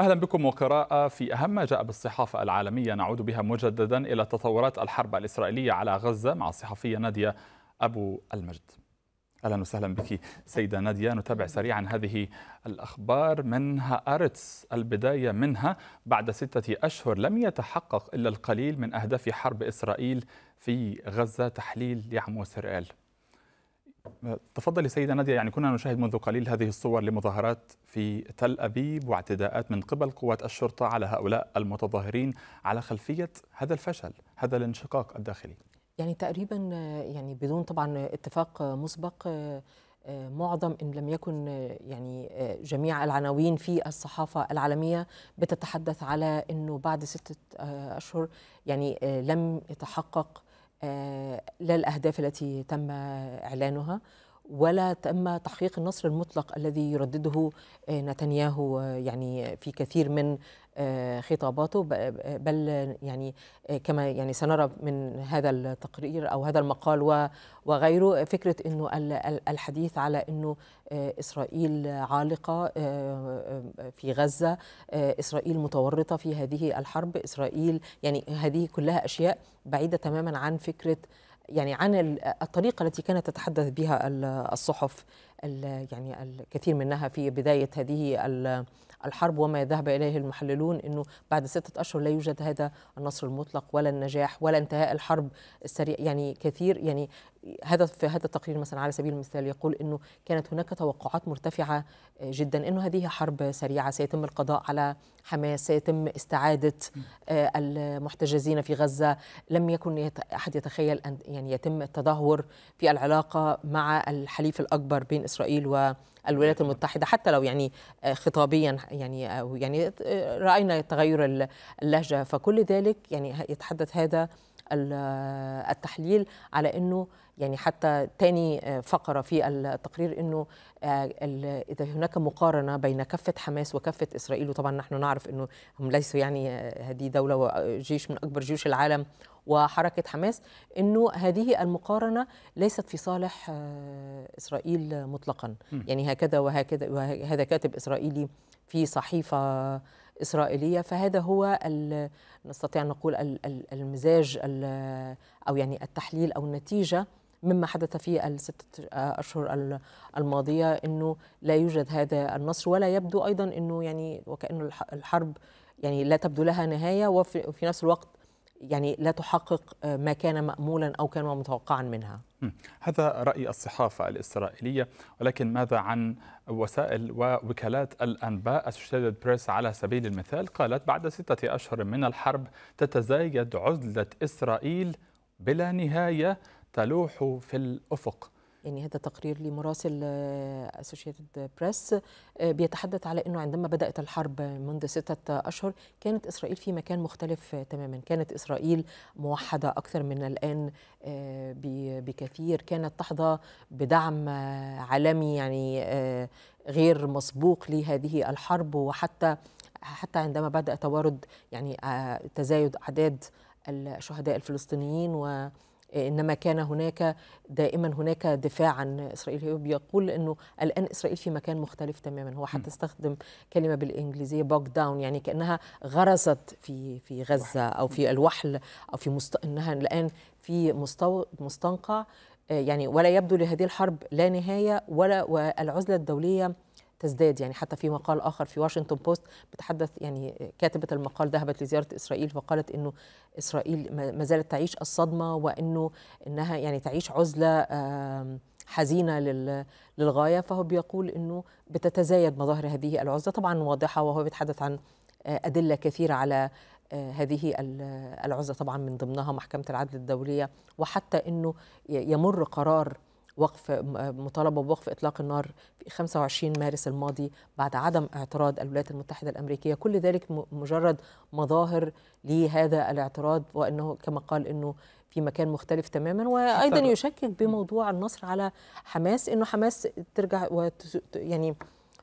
أهلا بكم وقراءة في أهم ما جاء بالصحافة العالمية نعود بها مجددا إلى تطورات الحرب الإسرائيلية على غزة مع الصحفية نادية أبو المجد اهلا وسهلا بك سيده ناديه نتابع سريعا هذه الاخبار من أرتس البدايه منها بعد سته اشهر لم يتحقق الا القليل من اهداف حرب اسرائيل في غزه تحليل يعمو سرائيل تفضلي سيدة نادية يعني كنا نشاهد منذ قليل هذه الصور لمظاهرات في تل أبيب واعتداءات من قبل قوات الشرطة على هؤلاء المتظاهرين على خلفية هذا الفشل هذا الانشقاق الداخلي يعني تقريبا يعني بدون طبعا اتفاق مسبق معظم ان لم يكن يعني جميع العناوين في الصحافه العالميه بتتحدث على انه بعد سته اشهر يعني لم يتحقق آه، للأهداف التي تم إعلانها ولا تم تحقيق النصر المطلق الذي يردده آه، نتنياهو آه، يعني في كثير من آه، خطاباته بل يعني كما يعني سنرى من هذا التقرير او هذا المقال وغيره فكره انه الحديث على انه اسرائيل عالقه في غزه اسرائيل متورطه في هذه الحرب اسرائيل يعني هذه كلها اشياء بعيده تماما عن فكره يعني عن الطريقة التي كانت تتحدث بها الصحف يعني الكثير منها في بداية هذه الحرب وما ذهب إليه المحللون أنه بعد ستة أشهر لا يوجد هذا النصر المطلق ولا النجاح ولا انتهاء الحرب السريع يعني كثير يعني هذا في هذا التقرير مثلا على سبيل المثال يقول أنه كانت هناك توقعات مرتفعة جدا أنه هذه حرب سريعة سيتم القضاء على حماس سيتم استعادة آه، المحتجزين في غزة لم يكن أحد يتخيل أن يعني يتم التدهور في العلاقه مع الحليف الاكبر بين اسرائيل و الولايات المتحده حتى لو يعني آه، خطابيا يعني او آه، يعني آه، راينا تغير اللهجه فكل ذلك يعني يتحدث هذا التحليل على انه يعني حتى تاني آه، فقرة في التقرير أنه آه، إذا هناك مقارنة بين كفة حماس وكفة إسرائيل وطبعا نحن نعرف أنه هم ليسوا يعني آه، هذه دولة وجيش من أكبر جيوش العالم وحركة حماس أنه هذه المقارنة ليست في صالح إسرائيل مطلقا يعني هكذا وهكذا وهذا كاتب إسرائيلي في صحيفة إسرائيلية فهذا هو نستطيع أن نقول المزاج أو يعني التحليل أو النتيجة مما حدث في الستة أشهر الماضية أنه لا يوجد هذا النصر ولا يبدو أيضا أنه يعني وكأنه الحرب يعني لا تبدو لها نهاية وفي نفس الوقت يعني لا تحقق ما كان مأمولا أو كان متوقعا منها هذا رأي الصحافة الإسرائيلية ولكن ماذا عن وسائل ووكالات الأنباء أسوشيتد بريس على سبيل المثال قالت بعد ستة أشهر من الحرب تتزايد عزلة إسرائيل بلا نهاية تلوح في الأفق يعني هذا تقرير لمراسل اسوشيتد آه، بريس آه، بيتحدث على انه عندما بدات الحرب منذ سته اشهر كانت اسرائيل في مكان مختلف تماما، كانت اسرائيل موحده اكثر من الان آه، بكثير، كانت تحظى بدعم عالمي يعني غير مسبوق لهذه الحرب وحتى حتى عندما بدا توارد يعني تزايد اعداد الشهداء الفلسطينيين و انما كان هناك دائما هناك دفاع عن اسرائيل هو بيقول انه الان اسرائيل في مكان مختلف تماما هو حتى استخدم كلمه بالانجليزيه بوك داون يعني كانها غرست في في غزه او في الوحل او في مست... انها الان في مستو... مستنقع آه، يعني ولا يبدو لهذه الحرب لا نهايه ولا والعزله الدوليه تزداد يعني حتى في مقال آخر في واشنطن بوست بتحدث يعني كاتبة المقال ذهبت لزيارة إسرائيل فقالت إنه إسرائيل ما زالت تعيش الصدمة وإنه إنها يعني تعيش عزلة حزينة للغاية فهو بيقول إنه بتتزايد مظاهر هذه العزلة طبعا واضحة وهو بيتحدث عن آه، أدلة كثيرة على آه، هذه العزلة طبعا من ضمنها محكمة العدل الدولية وحتى أنه يمر قرار وقف مطالبه بوقف اطلاق النار في 25 مارس الماضي بعد عدم اعتراض الولايات المتحده الامريكيه كل ذلك مجرد مظاهر لهذا الاعتراض وانه كما قال انه في مكان مختلف تماما وايضا يشكك بموضوع النصر على حماس انه حماس ترجع وت... يعني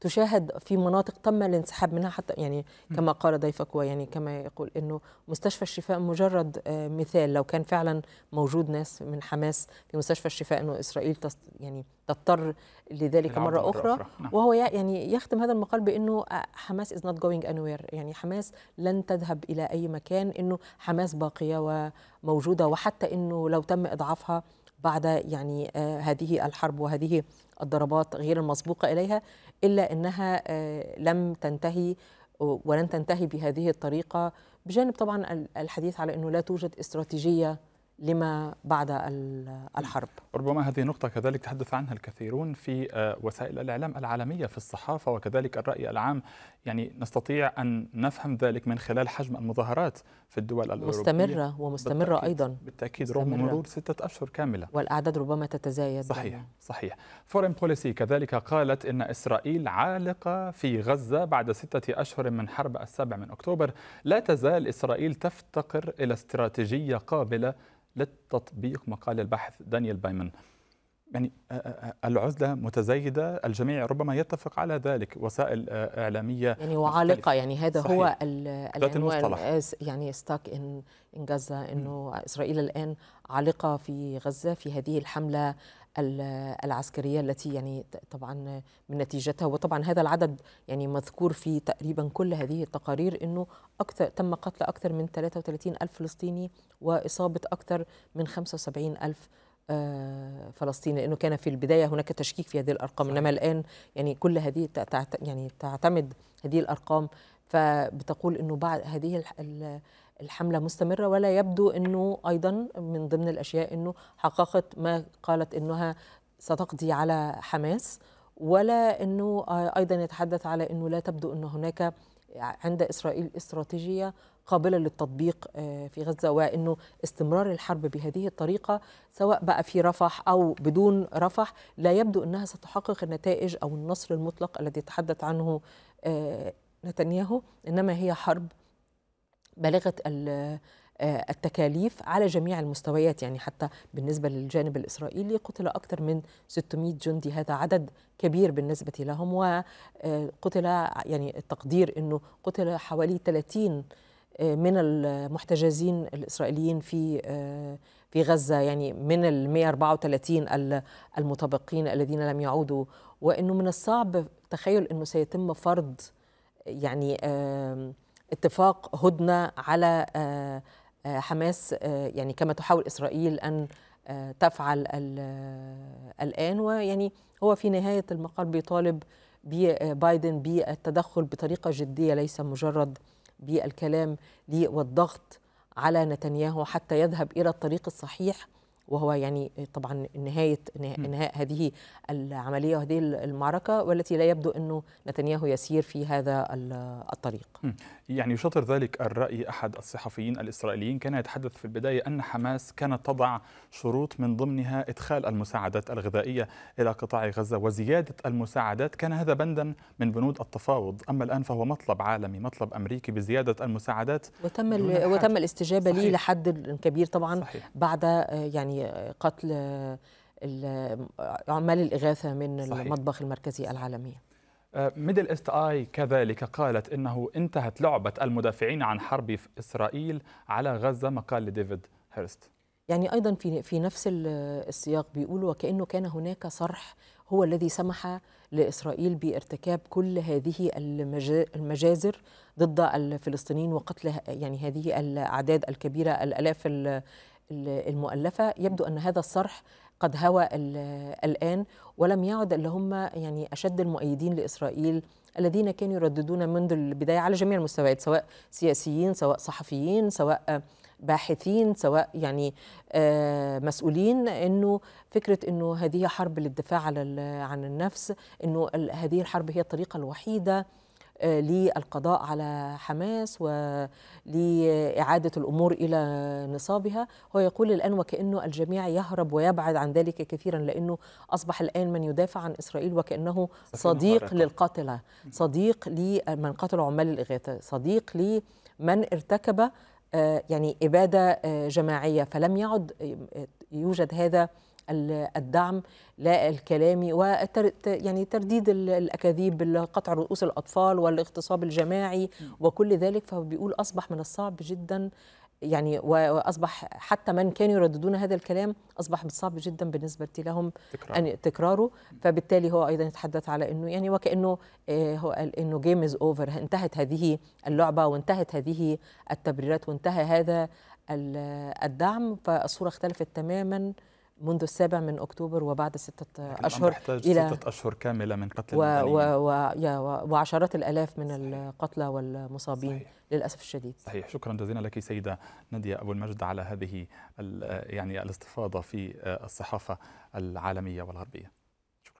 تشاهد في مناطق تم الانسحاب منها حتى يعني كما قال ضيفك ويعني كما يقول انه مستشفى الشفاء مجرد آه، مثال لو كان فعلا موجود ناس من حماس في مستشفى الشفاء انه اسرائيل يعني تضطر لذلك مرة أخرى نعم. وهو يعني يختم هذا المقال بأنه آه، حماس از نوت جوينج انوير يعني حماس لن تذهب إلى أي مكان أنه حماس باقية وموجودة وحتى أنه لو تم إضعافها بعد يعني آه، هذه الحرب وهذه الضربات غير المسبوقه اليها الا انها آه، لم تنتهي ولن تنتهي بهذه الطريقه بجانب طبعا الحديث على انه لا توجد استراتيجيه لما بعد الحرب ربما هذه نقطة كذلك تحدث عنها الكثيرون في آه، وسائل الإعلام العالمية في الصحافة وكذلك الرأي العام يعني نستطيع أن نفهم ذلك من خلال حجم المظاهرات في الدول الأوروبية مستمرة ومستمرة بالتأكيد أيضا بالتأكيد مستمرة. رغم مرور ستة أشهر كاملة والأعداد ربما تتزايد صحيح يعني. صحيح فورين بوليسي كذلك قالت إن إسرائيل عالقة في غزة بعد ستة أشهر من حرب السابع من أكتوبر لا تزال إسرائيل تفتقر إلى استراتيجية قابلة لتطبيق مقال الباحث دانيال بايمن يعني آه، آه، آه، العزله متزايده الجميع ربما يتفق على ذلك وسائل اعلاميه يعني وعالقه يعني هذا صحيح. هو العنوان يعني ستاك ان ان غزه انه اسرائيل الان عالقه في غزه في هذه الحمله العسكرية التي يعني طبعا من نتيجتها وطبعا هذا العدد يعني مذكور في تقريبا كل هذه التقارير أنه أكثر تم قتل أكثر من 33 ألف فلسطيني وإصابة أكثر من 75 ألف آه، فلسطيني لانه كان في البدايه هناك تشكيك في هذه الارقام انما الان يعني كل هذه يعني تعتمد هذه الارقام فبتقول انه بعد هذه الحمله مستمره ولا يبدو انه ايضا من ضمن الاشياء انه حققت ما قالت انها ستقضي على حماس ولا انه ايضا يتحدث على انه لا تبدو ان هناك عند اسرائيل استراتيجيه قابله للتطبيق آه، في غزه وانه استمرار الحرب بهذه الطريقه سواء بقى في رفح او بدون رفح لا يبدو انها ستحقق النتائج او النصر المطلق الذي تحدث عنه آه، نتنياهو انما هي حرب بالغه آه، التكاليف على جميع المستويات يعني حتى بالنسبة للجانب الإسرائيلي قتل أكثر من 600 جندي هذا عدد كبير بالنسبة لهم وقتل آه، يعني التقدير أنه قتل حوالي 30 آه، من المحتجزين الإسرائيليين في في غزة يعني من ال 134 المتبقين الذين لم يعودوا وأنه من الصعب تخيل أنه سيتم فرض يعني اتفاق هدنه على حماس يعني كما تحاول اسرائيل ان تفعل الان ويعني هو في نهايه المقال بيطالب بايدن بالتدخل بطريقه جديه ليس مجرد بالكلام والضغط على نتنياهو حتى يذهب الى الطريق الصحيح وهو يعني طبعا نهايه انهاء هذه العمليه وهذه المعركه والتي لا يبدو انه نتنياهو يسير في هذا الطريق. يعني يشاطر ذلك الراي احد الصحفيين الاسرائيليين كان يتحدث في البدايه ان حماس كانت تضع شروط من ضمنها ادخال المساعدات الغذائيه الى قطاع غزه وزياده المساعدات كان هذا بندا من بنود التفاوض اما الان فهو مطلب عالمي مطلب امريكي بزياده المساعدات وتم وتم الاستجابه لي لحد كبير طبعا صحيح. بعد آه، يعني قتل عمال الإغاثة من صحيح. المطبخ المركزي العالمي آه، ميدل إيست آي كذلك قالت إنه انتهت لعبة المدافعين عن حرب في إسرائيل على غزة مقال لديفيد هيرست يعني أيضا في في نفس السياق بيقولوا وكأنه كان هناك صرح هو الذي سمح لإسرائيل بارتكاب كل هذه المجازر ضد الفلسطينيين وقتل يعني هذه الأعداد الكبيرة الألاف المؤلفة يبدو أن هذا الصرح قد هوى الآن ولم يعد اللي هم يعني أشد المؤيدين لإسرائيل الذين كانوا يرددون منذ البداية على جميع المستويات سواء سياسيين سواء صحفيين سواء باحثين سواء يعني آه، مسؤولين انه فكره انه هذه حرب للدفاع على عن النفس انه هذه الحرب هي الطريقه الوحيده للقضاء على حماس ولإعادة الأمور إلى نصابها هو يقول الآن وكأنه الجميع يهرب ويبعد عن ذلك كثيرا لأنه أصبح الآن من يدافع عن إسرائيل وكأنه صديق للقاتلة صديق لمن قتل عمال الإغاثة صديق لمن ارتكب آه، يعني إبادة آه، جماعية فلم يعد آه، يوجد هذا الدعم لا الكلامي يعني ترديد الاكاذيب بالقطع رؤوس الاطفال والاغتصاب الجماعي وكل ذلك فهو بيقول اصبح من الصعب جدا يعني واصبح حتى من كانوا يرددون هذا الكلام اصبح الصعب جدا بالنسبه لهم تكرار. ان تكراره فبالتالي هو ايضا يتحدث على انه يعني وكانه آه، هو قال انه جيم از اوفر انتهت هذه اللعبه وانتهت هذه التبريرات وانتهى هذا الدعم فالصوره اختلفت تماما منذ السابع من أكتوبر وبعد ستة أشهر إلى ستة أشهر كاملة من قتل و و و وعشرات الألاف من القتلى والمصابين صحيح. للأسف الشديد صحيح شكرا جزيلا لك سيدة نادية أبو المجد على هذه يعني الاستفاضة في الصحافة العالمية والغربية